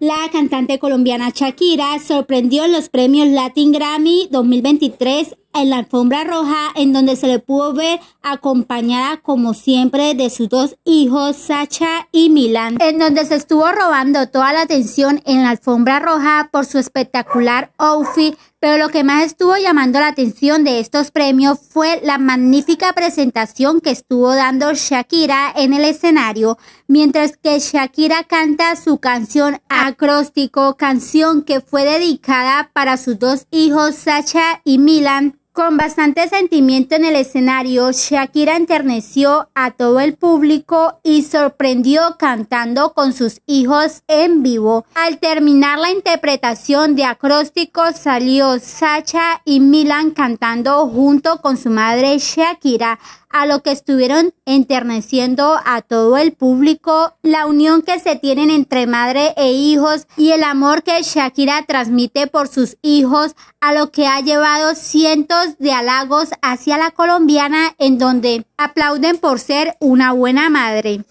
La cantante colombiana Shakira sorprendió en los premios Latin Grammy 2023 en la alfombra roja en donde se le pudo ver acompañada como siempre de sus dos hijos Sacha y Milan. en donde se estuvo robando toda la atención en la alfombra roja por su espectacular outfit, pero lo que más estuvo llamando la atención de estos premios fue la magnífica presentación que estuvo dando Shakira en el escenario, mientras que Shakira canta su canción acróstico, canción que fue dedicada para sus dos hijos Sacha y Milan con bastante sentimiento en el escenario, Shakira enterneció a todo el público y sorprendió cantando con sus hijos en vivo. Al terminar la interpretación de acróstico salió Sacha y Milan cantando junto con su madre Shakira a lo que estuvieron enterneciendo a todo el público, la unión que se tienen entre madre e hijos y el amor que Shakira transmite por sus hijos, a lo que ha llevado cientos de halagos hacia la colombiana en donde aplauden por ser una buena madre.